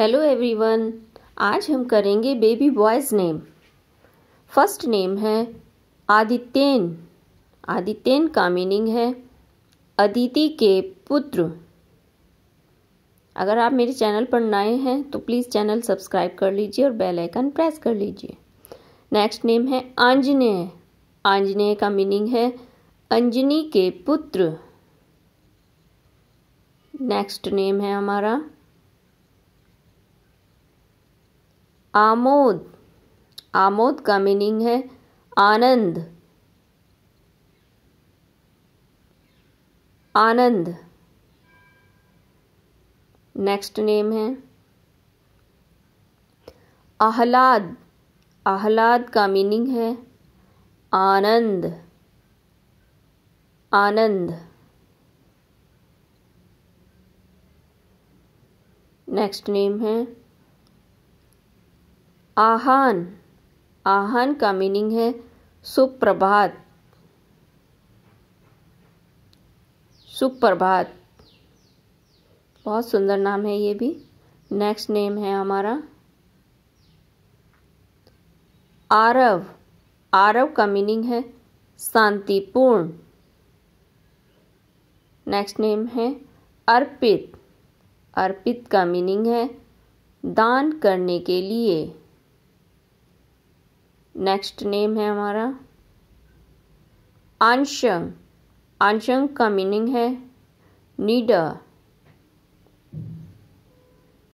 hello everyone आज हम करेंगे baby boys name first name है आदित्यन आदित्यन का मीनिंग है अदिति के पुत्र अगर आप मेरे चैनल पर नए हैं तो प्लीज़ चैनल सब्सक्राइब कर लीजिए और बेल आइकन प्रेस कर लीजिए नेक्स्ट नेम है आंजनेय आंजनेय का मीनिंग है अंजनी के पुत्र नेक्स्ट नेम है हमारा आमोद आमोद का मीनिंग है आनंद आनंद नेक्स्ट नेम है आह्लाद आह्लाद का मीनिंग है आनंद आनंद नेक्स्ट नेम है आहान आहान का मीनिंग है सुप्रभात सुप्रभात बहुत सुंदर नाम है ये भी नेक्स्ट नेम है हमारा आरव आरव का मीनिंग है शांतिपूर्ण नेक्स्ट नेम है अर्पित अर्पित का मीनिंग है दान करने के लिए नेक्स्ट नेम है हमारा आंशंग आंशंग का मीनिंग है नीडर